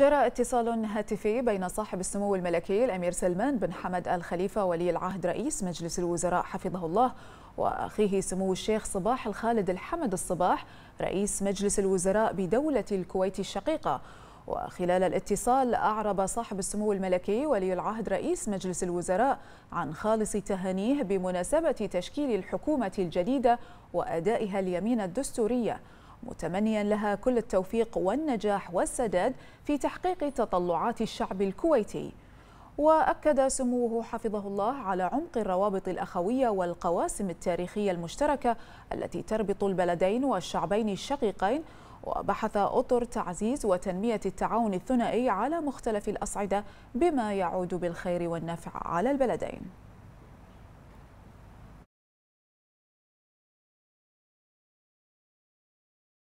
جرى اتصال هاتفي بين صاحب السمو الملكي الأمير سلمان بن حمد آل خليفة ولي العهد رئيس مجلس الوزراء حفظه الله وأخيه سمو الشيخ صباح الخالد الحمد الصباح رئيس مجلس الوزراء بدولة الكويت الشقيقة وخلال الاتصال أعرب صاحب السمو الملكي ولي العهد رئيس مجلس الوزراء عن خالص تهانيه بمناسبة تشكيل الحكومة الجديدة وأدائها اليمين الدستورية متمنيا لها كل التوفيق والنجاح والسداد في تحقيق تطلعات الشعب الكويتي وأكد سموه حفظه الله على عمق الروابط الأخوية والقواسم التاريخية المشتركة التي تربط البلدين والشعبين الشقيقين وبحث أطر تعزيز وتنمية التعاون الثنائي على مختلف الأصعدة بما يعود بالخير والنفع على البلدين